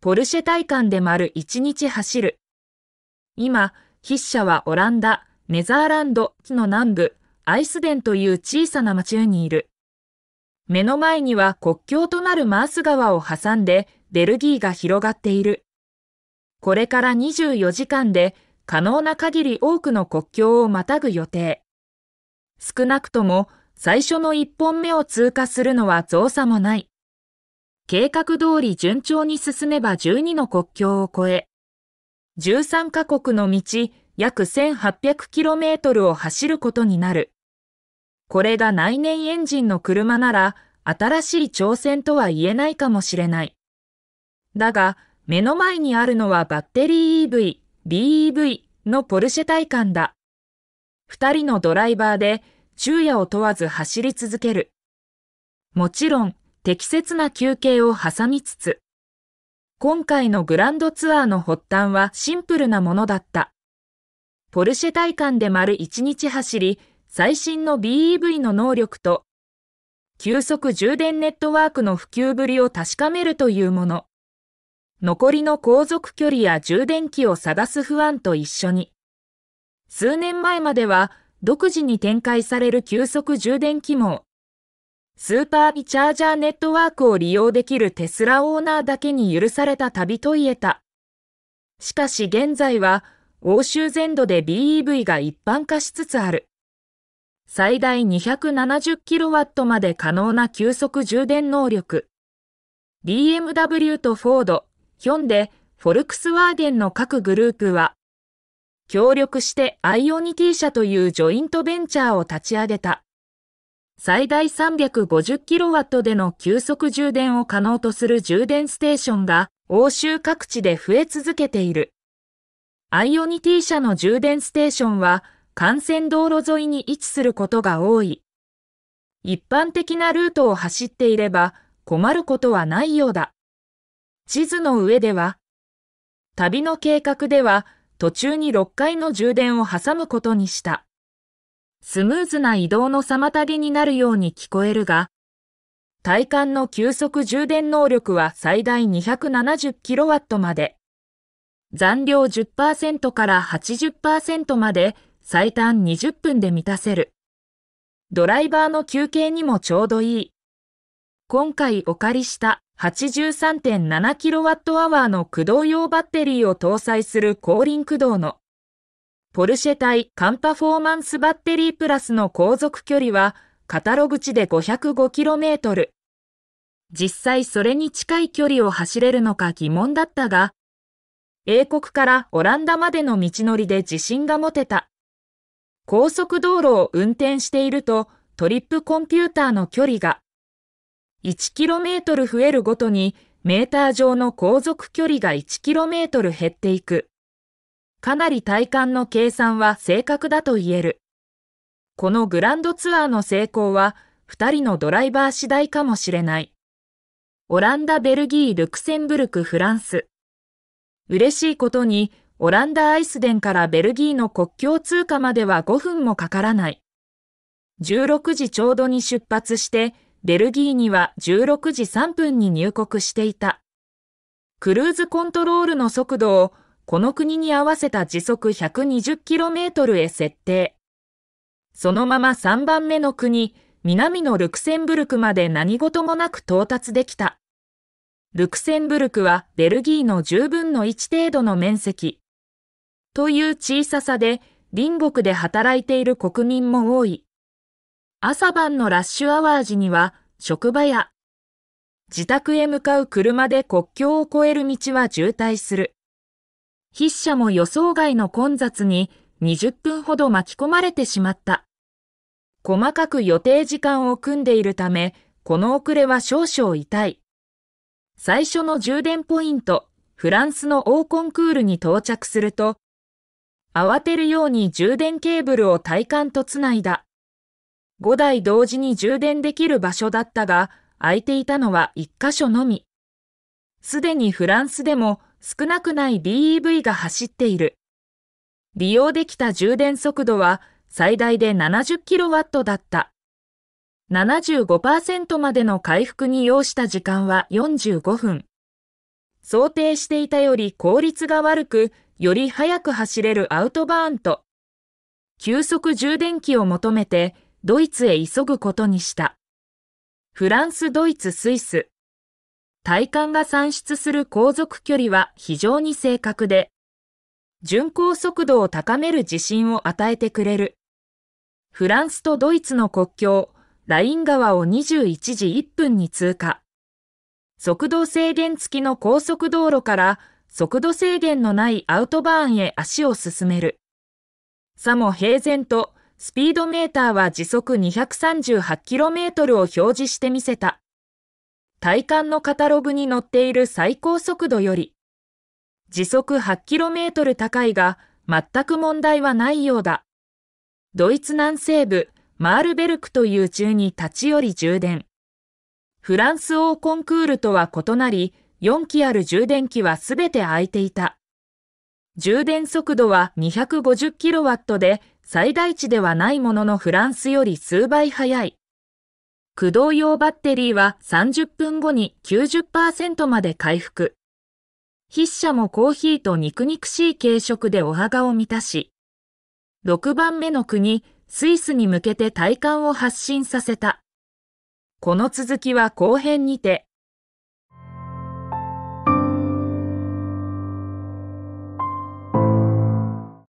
ポルシェ体感で丸1日走る。今、筆者はオランダ、ネザーランドの南部、アイスデンという小さな町にいる。目の前には国境となるマース川を挟んでベルギーが広がっている。これから24時間で可能な限り多くの国境をまたぐ予定。少なくとも最初の1本目を通過するのは造作もない。計画通り順調に進めば12の国境を越え、13カ国の道約 1800km を走ることになる。これが内燃エンジンの車なら新しい挑戦とは言えないかもしれない。だが、目の前にあるのはバッテリー EV、BEV のポルシェ体感だ。二人のドライバーで昼夜を問わず走り続ける。もちろん、適切な休憩を挟みつつ、今回のグランドツアーの発端はシンプルなものだった。ポルシェ体感で丸1日走り、最新の BEV の能力と、急速充電ネットワークの普及ぶりを確かめるというもの。残りの航続距離や充電器を探す不安と一緒に。数年前までは、独自に展開される急速充電機網、スーパービチャージャーネットワークを利用できるテスラオーナーだけに許された旅といえた。しかし現在は欧州全土で BEV が一般化しつつある。最大 270kW まで可能な急速充電能力。BMW とフォード、ヒョンデ、フォルクスワーゲンの各グループは、協力してアイオニティ社というジョイントベンチャーを立ち上げた。最大 350kW での急速充電を可能とする充電ステーションが欧州各地で増え続けている。アイオニティ社の充電ステーションは幹線道路沿いに位置することが多い。一般的なルートを走っていれば困ることはないようだ。地図の上では、旅の計画では途中に6回の充電を挟むことにした。スムーズな移動の妨げになるように聞こえるが、体感の急速充電能力は最大 270kW まで、残量10%から80%まで最短20分で満たせる。ドライバーの休憩にもちょうどいい。今回お借りした 83.7kWh の駆動用バッテリーを搭載する後輪駆動のポルシェ対カンパフォーマンスバッテリープラスの航続距離は、カタログ値で 505km。実際それに近い距離を走れるのか疑問だったが、英国からオランダまでの道のりで自信が持てた。高速道路を運転していると、トリップコンピューターの距離が 1km 増えるごとにメーター上の航続距離が 1km 減っていく。かなり体感の計算は正確だと言える。このグランドツアーの成功は、二人のドライバー次第かもしれない。オランダ、ベルギー、ルクセンブルク、フランス。嬉しいことに、オランダ・アイスデンからベルギーの国境通過までは5分もかからない。16時ちょうどに出発して、ベルギーには16時3分に入国していた。クルーズコントロールの速度をこの国に合わせた時速 120km へ設定。そのまま3番目の国、南のルクセンブルクまで何事もなく到達できた。ルクセンブルクはベルギーの10分の1程度の面積。という小ささで、隣国で働いている国民も多い。朝晩のラッシュアワー時には、職場や、自宅へ向かう車で国境を越える道は渋滞する。筆者も予想外の混雑に20分ほど巻き込まれてしまった。細かく予定時間を組んでいるため、この遅れは少々痛い。最初の充電ポイント、フランスのオーコンクールに到着すると、慌てるように充電ケーブルを体幹とつないだ。5台同時に充電できる場所だったが、空いていたのは1箇所のみ。すでにフランスでも少なくない BEV が走っている。利用できた充電速度は最大で 70kW だった。75%までの回復に要した時間は45分。想定していたより効率が悪く、より速く走れるアウトバーンと、急速充電器を求めてドイツへ急ぐことにした。フランス、ドイツ、スイス。体幹が算出する航続距離は非常に正確で、巡航速度を高める自信を与えてくれる。フランスとドイツの国境、ライン川を21時1分に通過。速度制限付きの高速道路から速度制限のないアウトバーンへ足を進める。さも平然とスピードメーターは時速 238km を表示してみせた。体感のカタログに載っている最高速度より、時速 8km 高いが、全く問題はないようだ。ドイツ南西部、マールベルクという中に立ち寄り充電。フランス王コンクールとは異なり、4機ある充電器はすべて空いていた。充電速度は 250kW で最大値ではないもののフランスより数倍速い。駆動用バッテリーは30分後に90%まで回復。筆者もコーヒーと肉肉しい軽食でお墓を満たし、6番目の国、スイスに向けて体感を発信させた。この続きは後編にて、